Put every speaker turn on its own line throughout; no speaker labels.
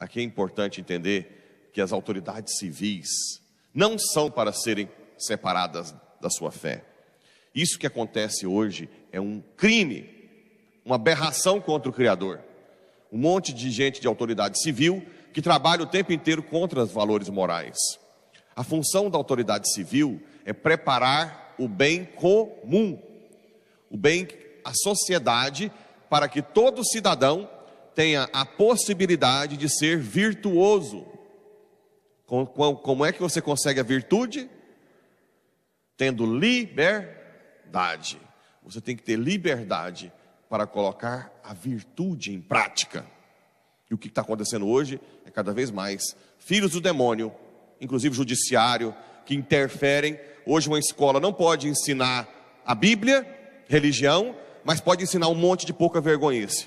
Aqui é importante entender que as autoridades civis não são para serem separadas da sua fé. Isso que acontece hoje é um crime, uma aberração contra o Criador. Um monte de gente de autoridade civil que trabalha o tempo inteiro contra os valores morais. A função da autoridade civil é preparar o bem comum, o bem, a sociedade, para que todo cidadão tenha a possibilidade de ser virtuoso. Como é que você consegue a virtude? Tendo liberdade. Você tem que ter liberdade para colocar a virtude em prática. E o que está acontecendo hoje é cada vez mais filhos do demônio, inclusive judiciário, que interferem. Hoje, uma escola não pode ensinar a Bíblia, religião, mas pode ensinar um monte de pouca vergonhice.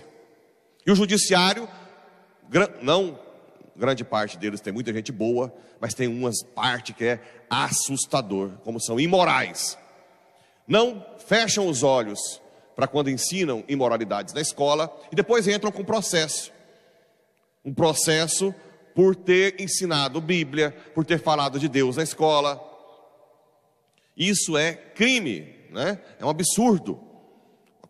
E o judiciário, não grande parte deles, tem muita gente boa, mas tem umas parte que é assustador, como são imorais. Não fecham os olhos para quando ensinam imoralidades na escola e depois entram com processo. Um processo por ter ensinado Bíblia, por ter falado de Deus na escola. Isso é crime, né? É um absurdo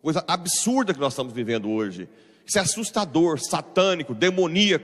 coisa absurda que nós estamos vivendo hoje. Isso é assustador, satânico, demoníaco.